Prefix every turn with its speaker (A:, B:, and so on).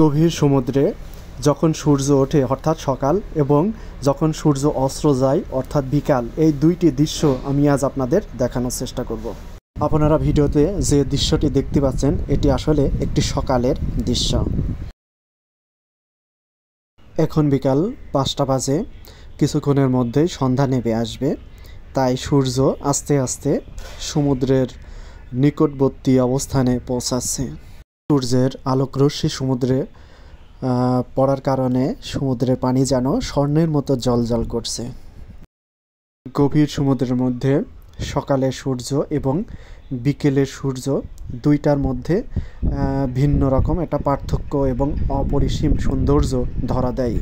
A: গভীর সমুদ্রে যখন সূর্য ওঠে অর্থাৎ সকাল এবং যখন সূর্য অস্ত্র যায় অর্থাৎ বিকাল এই দুইটি দৃশ্য আমি আজ আপনাদের দেখানোর চেষ্টা করব। আপনারা ভিডিওতে যে দৃশ্যটি দেখতে পাচ্ছেন এটি আসলে একটি সকালের দৃশ্য এখন বিকাল পাঁচটা বাজে কিছুক্ষণের মধ্যে সন্ধ্যা নেবে আসবে তাই সূর্য আস্তে আস্তে সমুদ্রের নিকটবর্তী অবস্থানে পৌঁছাচ্ছে সূর্যের আলোকরশ্মি সমুদ্রে পড়ার কারণে সমুদ্রের পানি যেন স্বর্ণের মতো জলজল করছে গভীর সমুদ্রের মধ্যে সকালে সূর্য এবং বিকেলে সূর্য দুইটার মধ্যে ভিন্ন রকম একটা পার্থক্য এবং অপরিসীম সৌন্দর্য ধরা দেয়